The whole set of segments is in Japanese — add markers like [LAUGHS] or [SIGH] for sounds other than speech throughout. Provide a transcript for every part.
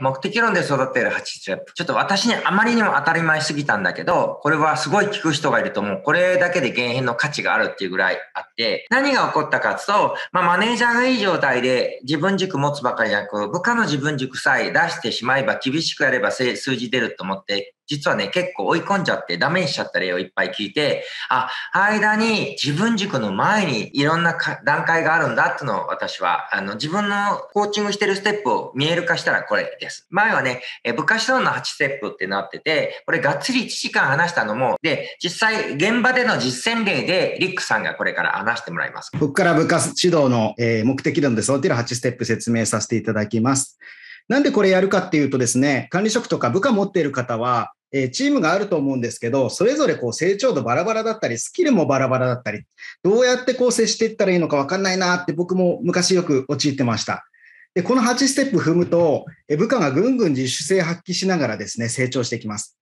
目的論で育っている8ステちょっと私にあまりにも当たり前すぎたんだけど、これはすごい聞く人がいると思う。これだけで減塩の価値があるっていうぐらいあって、何が起こったかいうと、まあ、マネージャーがいい状態で自分軸持つばかりじゃなく、部下の自分軸さえ出してしまえば厳しくやれば数字出ると思って、実はね、結構追い込んじゃってダメにしちゃった例をいっぱい聞いて、あ、間に自分軸の前にいろんな段階があるんだってのを私は、あの、自分のコーチングしてるステップを見える化したらこれです。前はね、え部指導の8ステップってなってて、これがっつり1時間話したのも、で、実際現場での実践例でリックさんがこれから話してもらいます。僕から部活指導の、え目的論で育てる8ステップ説明させていただきます。なんでこれやるかっていうとですね、管理職とか部下持っている方は、えチームがあると思うんですけど、それぞれこう成長度バラバラだったり、スキルもバラバラだったり、どうやって構成接していったらいいのか分かんないなって僕も昔よく陥ってました。で、この8ステップ踏むと、え部下がぐんぐん自主性発揮しながらですね、成長していきます。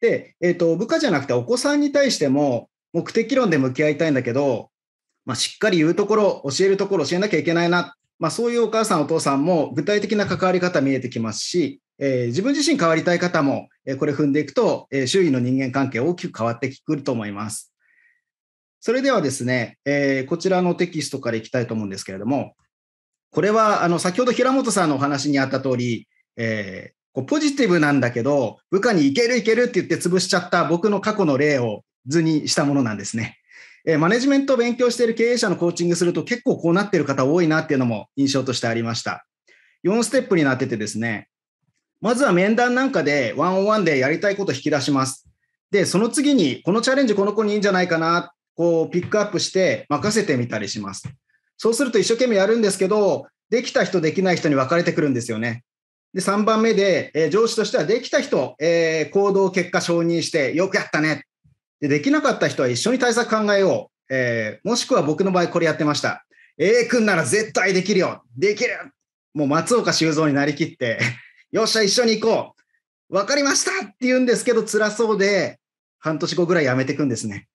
で、えっ、ー、と、部下じゃなくてお子さんに対しても、目的論で向き合いたいんだけど、まあ、しっかり言うところ、教えるところ、教えなきゃいけないな。まあ、そういうお母さんお父さんも具体的な関わり方見えてきますし、えー、自分自身変わりたい方も、えー、これ踏んでいくと、えー、周囲の人間関係大きく変わってくると思います。それではですね、えー、こちらのテキストからいきたいと思うんですけれども、これはあの先ほど平本さんのお話にあった通り、えー、こうポジティブなんだけど、部下にいけるいけるって言って潰しちゃった僕の過去の例を図にしたものなんですね。えー、マネジメントを勉強している経営者のコーチングすると結構こうなってる方多いなっていうのも印象としてありました。4ステップになっててですね、まずは面談なんかでワンオンワンでやりたいこと引き出します。で、その次にこのチャレンジこの子にいいんじゃないかな、こうピックアップして任せてみたりします。そうすると一生懸命やるんですけど、できた人、できない人に分かれてくるんですよね。で、3番目で、えー、上司としてはできた人、えー、行動結果承認してよくやったねでできなかった人は一緒に対策考えよう、えー、もしくは僕の場合これやってました A 君なら絶対できるよできるもう松岡修造になりきって [LAUGHS] よっしゃ一緒に行こう分かりましたって言うんですけど辛そうで半年後ぐらいやめていくんですね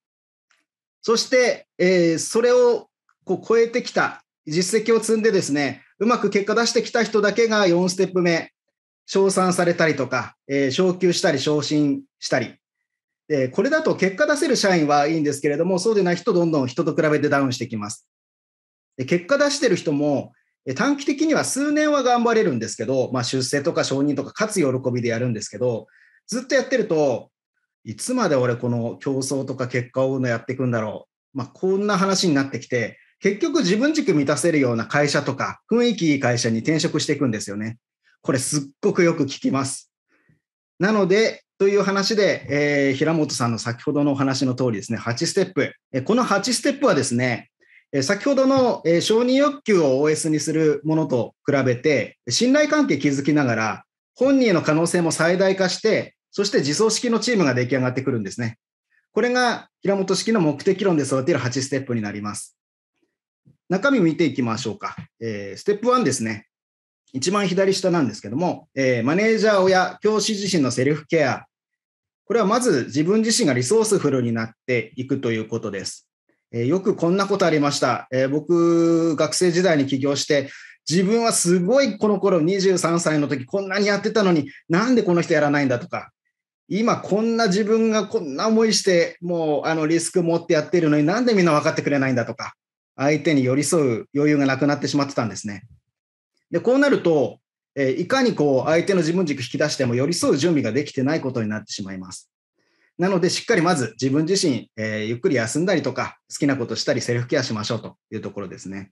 そして、えー、それをこう超えてきた実績を積んでですねうまく結果出してきた人だけが4ステップ目、称賛されたりとか、えー、昇給したり昇進したり、で、これだと結果出せる社員はいいんですけれども、そうでない人どんどん人と比べてダウンしてきます。で結果出してる人も、短期的には数年は頑張れるんですけど、まあ、出世とか承認とか勝つ喜びでやるんですけど、ずっとやってると、いつまで俺この競争とか結果を追うのやっていくんだろう。まあ、こんな話になってきて、結局自分軸満たせるような会社とか、雰囲気いい会社に転職していくんですよね。これすっごくよく聞きます。なので、という話で、えー、平本さんの先ほどのお話の通りですね、8ステップ。えこの8ステップはですね、え先ほどの、え承認欲求を OS にするものと比べて、信頼関係築きながら、本人の可能性も最大化して、そして自走式のチームが出来上がってくるんですね。これが平本式の目的論で育てる8ステップになります。中身見ていきましょうか。えー、ステップ1ですね。一番左下なんですけども、えー、マネージャー親、教師自身のセルフケア、これはまず自分自身がリソースフルになっていくということです。えよくこんなことありました。え僕、学生時代に起業して、自分はすごいこの頃23歳の時こんなにやってたのになんでこの人やらないんだとか今こんな自分がこんな思いしてもうあのリスク持ってやってるのになんでみんな分かってくれないんだとか相手に寄り添う余裕がなくなってしまってたんですね。でこうなるとえいかにこう相手の自分軸引き出しても寄り添う準備ができてないことになってしまいます。なので、しっかりまず自分自身、えゆっくり休んだりとか、好きなことしたり、セルフケアしましょうというところですね。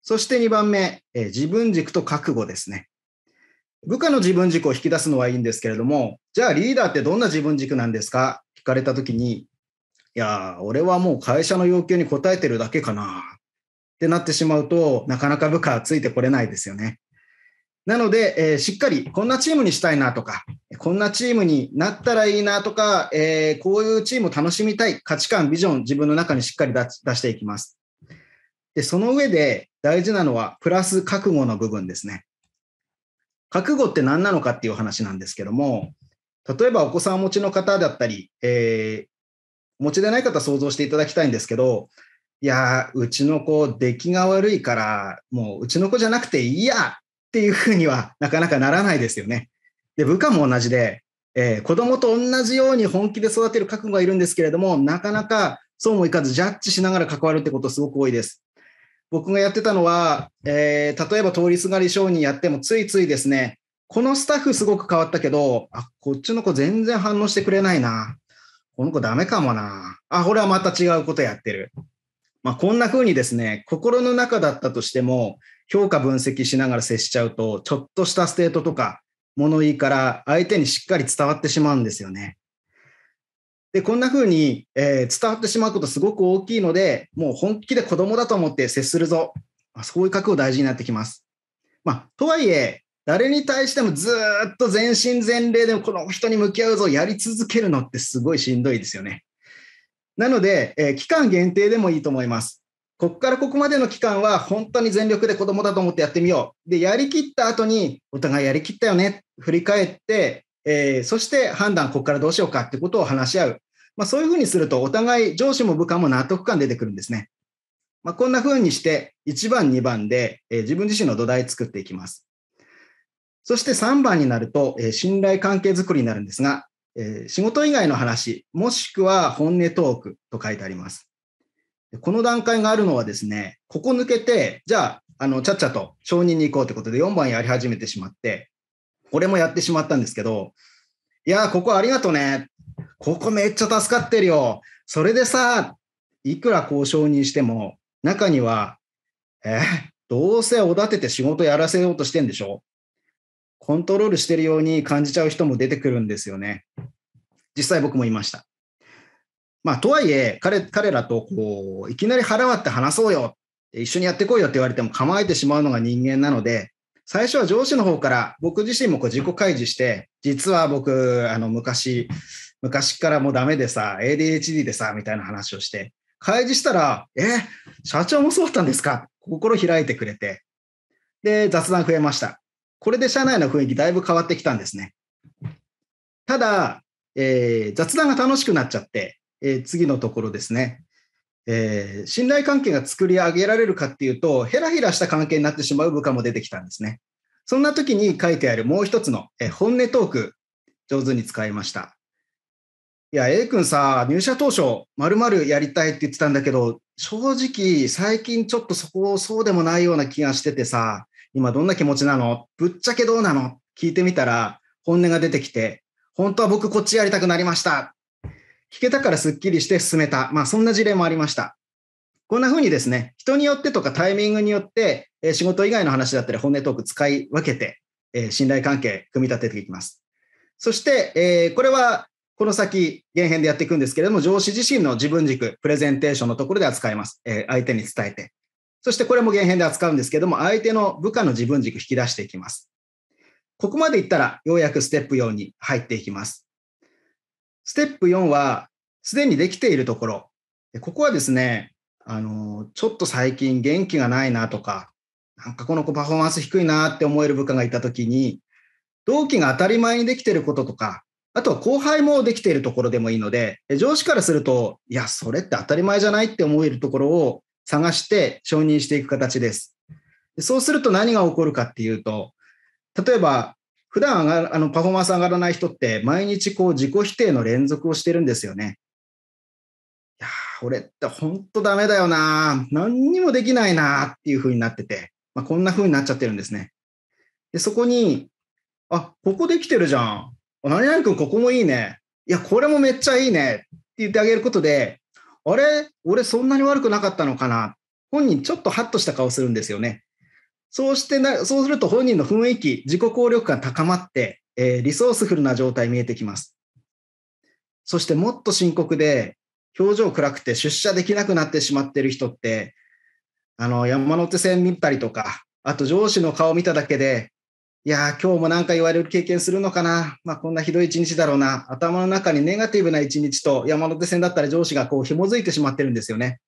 そして2番目、え自分軸と覚悟ですね。部下の自分軸を引き出すのはいいんですけれども、じゃあリーダーってどんな自分軸なんですか聞かれたときに、いや、俺はもう会社の要求に応えてるだけかなってなってしまうとなかなか部下はついてこれないですよね。なので、えー、しっかりこんなチームにしたいなとか、こんなチームになったらいいなとか、えー、こういうチームを楽しみたい価値観、ビジョン、自分の中にしっかり出していきます。で、その上で大事なのは、プラス覚悟の部分ですね。覚悟って何なのかっていう話なんですけども、例えばお子さんをお持ちの方だったり、えー、お持ちでない方想像していただきたいんですけど、いやうちの子、出来が悪いから、もううちの子じゃなくていいやっていうふうにはなかなかならないですよね。で、部下も同じで、えー、子供と同じように本気で育てる覚悟がいるんですけれども、なかなかそうもいかずジャッジしながら関わるってことすごく多いです。僕がやってたのは、えー、例えば通りすがり商人やってもついついですね、このスタッフすごく変わったけど、あ、こっちの子全然反応してくれないな。この子ダメかもな。あ、これはまた違うことやってる。まあ、こんな風にですね、心の中だったとしても、評価分析しながら接しちゃうと、ちょっとしたステートとか物言いから相手にしっかり伝わってしまうんですよね。で、こんな風に、えー、伝わってしまうことすごく大きいので、もう本気で子供だと思って接するぞ。そういう覚悟大事になってきます。まあ、とはいえ、誰に対してもずっと全身全霊でこの人に向き合うぞ、やり続けるのってすごいしんどいですよね。なので、えー、期間限定でもいいと思います。ここからここまでの期間は本当に全力で子供だと思ってやってみよう。で、やりきった後にお互いやりきったよね。振り返って、えー、そして判断、ここからどうしようかってことを話し合う。まあ、そういうふうにすると、お互い上司も部下も納得感出てくるんですね。まあ、こんなふうにして、1番、2番で、えー、自分自身の土台作っていきます。そして3番になると、えー、信頼関係づくりになるんですが、えー、仕事以外の話、もしくは本音トークと書いてあります。この段階があるのはですね、ここ抜けて、じゃあ、あの、ちゃっちゃと承認に行こうってことで4番やり始めてしまって、これもやってしまったんですけど、いや、ここありがとね。ここめっちゃ助かってるよ。それでさ、いくらこう承認しても、中には、え、どうせおだてて仕事やらせようとしてんでしょコントロールしてるように感じちゃう人も出てくるんですよね。実際僕もいました。まあ、とはいえ彼、彼らとこういきなり腹割って話そうよ、一緒にやってこいよって言われても構えてしまうのが人間なので、最初は上司の方から僕自身もこう自己開示して、実は僕、あの昔、昔からもうダメでさ、ADHD でさ、みたいな話をして、開示したら、え、社長もそうだったんですか心開いてくれて、で、雑談増えました。これで社内の雰囲気だいぶ変わってきたんですね。ただ、えー、雑談が楽しくなっちゃって、えー、次のところですね。えー、信頼関係が作り上げられるかっていうと、ヘラヘラした関係になってしまう部下も出てきたんですね。そんな時に書いてあるもう一つの、えー、本音トーク、上手に使いました。いや、A 君さ、入社当初、まるまるやりたいって言ってたんだけど、正直、最近ちょっとそこそうでもないような気がしててさ、今どんな気持ちなのぶっちゃけどうなの聞いてみたら、本音が出てきて、本当は僕こっちやりたくなりました聞けたからすっきりして進めた。まあ、そんな事例もありました。こんな風にですね、人によってとかタイミングによって、え仕事以外の話だったり本音トーク使い分けて、え信頼関係組み立てていきます。そして、えこれはこの先、現編でやっていくんですけれども、上司自身の自分軸、プレゼンテーションのところで扱います。え相手に伝えて。そしてこれも現編で扱うんですけども、相手の部下の自分軸引き出していきます。ここまでいったら、ようやくステップ4に入っていきます。ステップ4は、すでにできているところ。ここはですね、あの、ちょっと最近元気がないなとか、なんかこの子パフォーマンス低いなって思える部下がいたときに、同期が当たり前にできていることとか、あとは後輩もできているところでもいいので、上司からすると、いや、それって当たり前じゃないって思えるところを探して承認していく形です。そうすると何が起こるかっていうと、例えば普段上があのパフォーマンス上がらない人って毎日こう自己否定の連続をしてるんですよね。いや俺って本当ダメだよな何にもできないなっていう風になってて、まあ、こんな風になっちゃってるんですね。でそこにあここできてるじゃん。何々君ここもいいね。いやこれもめっちゃいいねって言ってあげることであれ俺そんなに悪くなかったのかな本人ちょっとハッとした顔するんですよね。そうしてな、そうすると本人の雰囲気、自己効力感高まって、えー、リソースフルな状態見えてきます。そしてもっと深刻で、表情暗くて出社できなくなってしまってる人って、あの、山手線見たりとか、あと上司の顔見ただけで、いや今日も何か言われる経験するのかな、まあ、こんなひどい一日だろうな、頭の中にネガティブな一日と山手線だったら上司がこう紐づいてしまってるんですよね。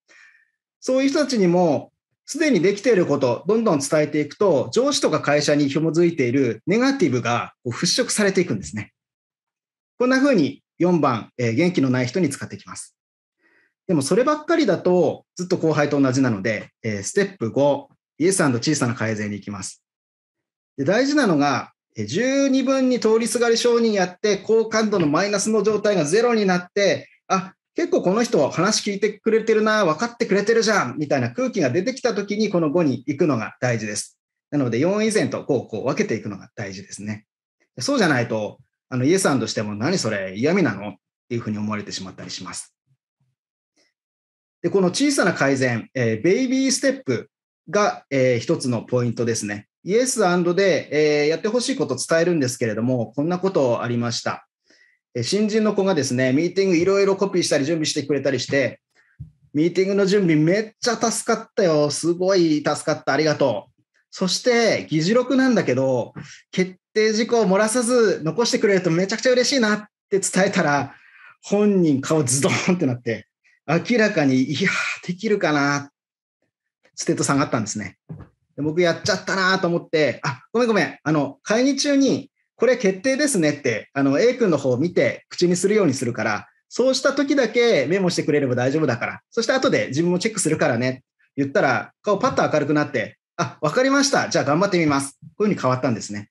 そういう人たちにもすでにできていること、どんどん伝えていくと、上司とか会社に紐づいているネガティブが払拭されていくんですね。こんな風に4番、えー、元気のない人に使っていきます。でもそればっかりだと、ずっと後輩と同じなので、えー、ステップ5、イエス小さな改善に行きます。で大事なのが、十二分に通りすがり承認やって、好感度のマイナスの状態がゼロになって、あ結構この人は話聞いてくれてるな、分かってくれてるじゃんみたいな空気が出てきたときにこの5に行くのが大事です。なので4以前とこう、こう分けていくのが大事ですね。そうじゃないと、あのイエスさんとしても何それ嫌味なのっていうふうに思われてしまったりします。で、この小さな改善、えー、ベイビーステップが、えー、一つのポイントですね。イエスで、えー、やってほしいこと伝えるんですけれども、こんなことありました。新人の子がですね、ミーティングいろいろコピーしたり準備してくれたりして、ミーティングの準備めっちゃ助かったよ。すごい助かった。ありがとう。そして、議事録なんだけど、決定事項を漏らさず残してくれるとめちゃくちゃ嬉しいなって伝えたら、本人顔ズドンってなって、明らかに、いや、できるかな。ステート下がったんですね。僕やっちゃったなと思って、あ、ごめんごめん。あの、会議中にこれ決定ですねって、あの、A 君の方を見て口にするようにするから、そうした時だけメモしてくれれば大丈夫だから、そして後で自分もチェックするからね、言ったら、顔パッと明るくなって、あ、わかりました。じゃあ頑張ってみます。こういうふうに変わったんですね。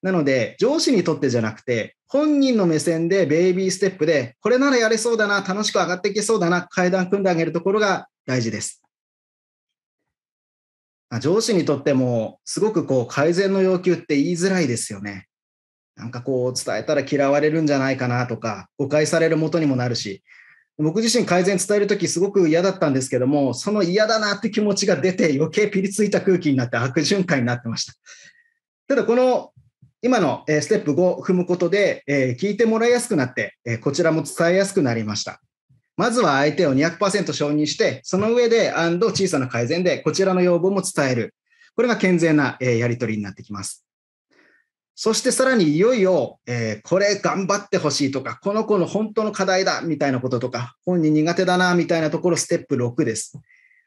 なので、上司にとってじゃなくて、本人の目線でベイビーステップで、これならやれそうだな、楽しく上がっていけそうだな、階段組んであげるところが大事です。上司にとっても、すごくこう改善の要求って言いづらいですよね。なんかこう伝えたら嫌われるんじゃないかなとか誤解される元にもなるし僕自身改善伝える時すごく嫌だったんですけどもその嫌だなって気持ちが出て余計ピリついた空気になって悪循環になってましたただこの今のステップ5を踏むことで聞いてもらいやすくなってこちらも伝えやすくなりましたまずは相手を200%承認してその上で小さな改善でこちらの要望も伝えるこれが健全なやり取りになってきますそしてさらにいよいよ、えー、これ頑張ってほしいとか、この子の本当の課題だみたいなこととか、本人苦手だなみたいなところ、ステップ6です。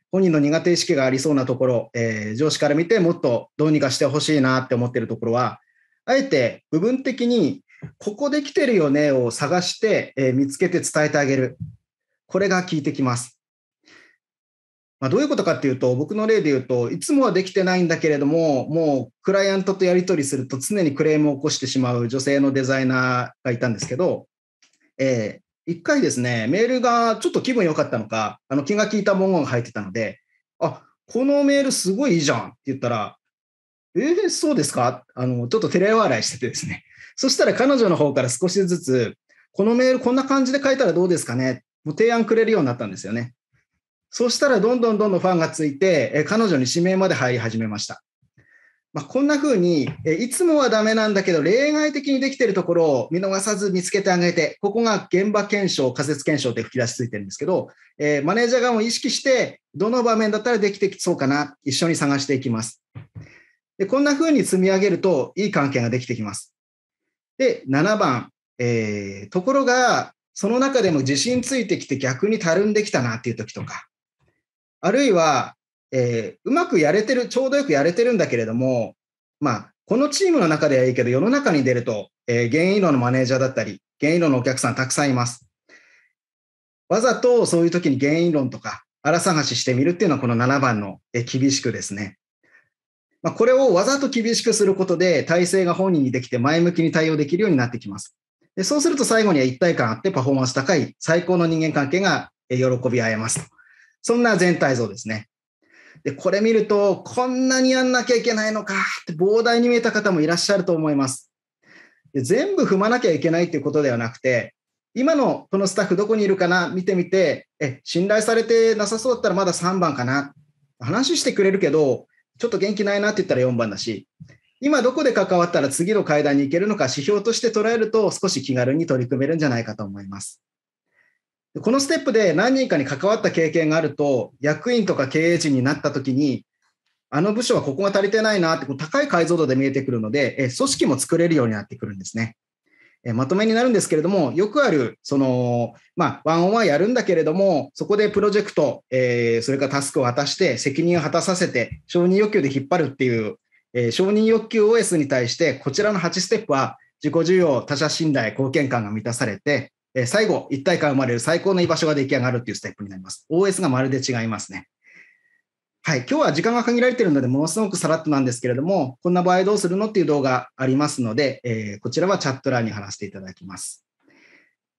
本人の苦手意識がありそうなところ、えー、上司から見てもっとどうにかしてほしいなって思ってるところは、あえて部分的に、ここできてるよねを探して、えー、見つけて伝えてあげる。これが効いてきます。まあ、どういうことかっていうと、僕の例で言うといつもはできてないんだけれども、もうクライアントとやり取りすると常にクレームを起こしてしまう女性のデザイナーがいたんですけど、えー、1回ですね、メールがちょっと気分良かったのか、あの気が利いた文言が入ってたので、あこのメールすごいいいじゃんって言ったら、えー、そうですかあのちょっと照れ笑いしててですね。そしたら彼女の方から少しずつ、このメールこんな感じで書いたらどうですかねもう提案くれるようになったんですよね。そうしたらどんどんどんどんファンがついて、え彼女に指名まで入り始めました。まあ、こんな風に、えいつもはダメなんだけど、例外的にできてるところを見逃さず見つけてあげて、ここが現場検証、仮説検証って吹き出しついてるんですけど、えマネージャー側も意識して、どの場面だったらできてきそうかな、一緒に探していきます。でこんな風に積み上げると、いい関係ができてきます。で、7番、えー、ところが、その中でも自信ついてきて逆にたるんできたなっていう時とか、あるいは、えー、うまくやれてる、ちょうどよくやれてるんだけれども、まあ、このチームの中ではいいけど、世の中に出ると、えー、現医のマネージャーだったり、原因論のお客さんたくさんいます。わざとそういう時に原因論とか荒探ししてみるっていうのはこの7番の厳しくですね。まあ、これをわざと厳しくすることで体制が本人にできて前向きに対応できるようになってきます。でそうすると最後には一体感あってパフォーマンス高い最高の人間関係が喜び合えます。そんな全体像ですね。で、これ見ると、こんなにやんなきゃいけないのかって膨大に見えた方もいらっしゃると思います。で全部踏まなきゃいけないっていうことではなくて、今のこのスタッフどこにいるかな見てみて、え、信頼されてなさそうだったらまだ3番かな。話してくれるけど、ちょっと元気ないなって言ったら4番だし、今どこで関わったら次の階段に行けるのか指標として捉えると少し気軽に取り組めるんじゃないかと思います。このステップで何人かに関わった経験があると、役員とか経営陣になった時に、あの部署はここが足りてないなって、高い解像度で見えてくるので、え組織も作れるようになってくるんですね。えまとめになるんですけれども、よくある、その、まあ、ワンオンワンやるんだけれども、そこでプロジェクト、えー、それからタスクを果たして、責任を果たさせて、承認欲求で引っ張るっていう、えー、承認欲求 OS に対して、こちらの8ステップは、自己需要、他者信頼、貢献感が満たされて、え最後、一体感生まれる最高の居場所が出来上がるっていうステップになります。OS がまるで違いますね。はい、今日は時間が限られているので、ものすごくさらっとなんですけれども、こんな場合どうするのっていう動画ありますので、えー、こちらはチャット欄に貼らせていただきます。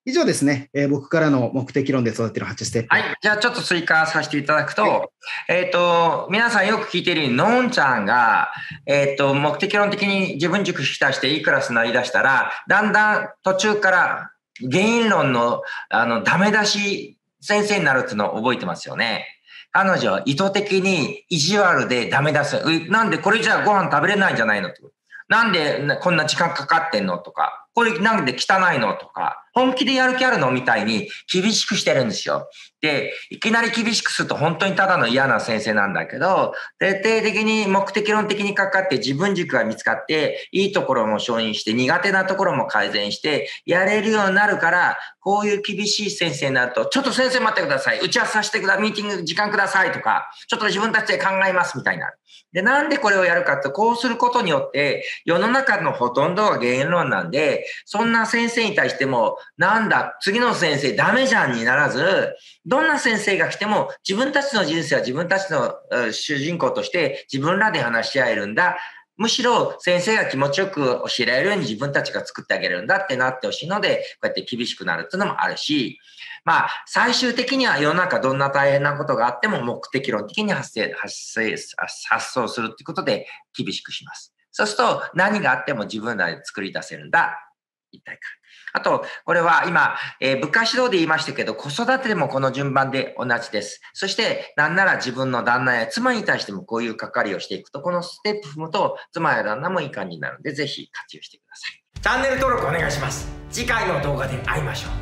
以上ですね、えー、僕からの目的論で育てる8ステップ。はい、じゃあちょっと追加させていただくと、はい、えっ、ー、と、皆さんよく聞いているように、のんちゃんが、えっ、ー、と、目的論的に自分塾引き出していいクラスになりだしたら、だんだん途中から原因論の、あの、ダメ出し先生になるっていうのを覚えてますよね。彼女は意図的に意地悪でダメ出す。なんでこれじゃご飯食べれないんじゃないのとなんでこんな時間かかってんのとか。これなんで汚いのとか、本気でやる気あるのみたいに厳しくしてるんですよ。で、いきなり厳しくすると本当にただの嫌な先生なんだけど、徹底的に目的論的にかかって自分軸が見つかって、いいところも承認して、苦手なところも改善して、やれるようになるから、こういう厳しい先生になると、ちょっと先生待ってください。打ち合わせさせてください。ミーティング時間くださいとか、ちょっと自分たちで考えますみたいな。で、なんでこれをやるかって、こうすることによって、世の中のほとんどが言論なんで、そんな先生に対しても、なんだ、次の先生ダメじゃんにならず、どんな先生が来ても自分たちの人生は自分たちの主人公として自分らで話し合えるんだ。むしろ先生が気持ちよく教えられるように自分たちが作ってあげるんだってなってほしいので、こうやって厳しくなるっていうのもあるし、まあ、最終的には世の中どんな大変なことがあっても目的論的に発生、発生、発想するってことで厳しくします。そうすると何があっても自分らで作り出せるんだたいか。あと、これは今、えー、物価指導で言いましたけど、子育てでもこの順番で同じです。そして、なんなら自分の旦那や妻に対してもこういう係をしていくと、このステップ踏むと、妻や旦那もいい感じになるので、ぜひ活用してください。チャンネル登録お願いします。次回の動画で会いましょう。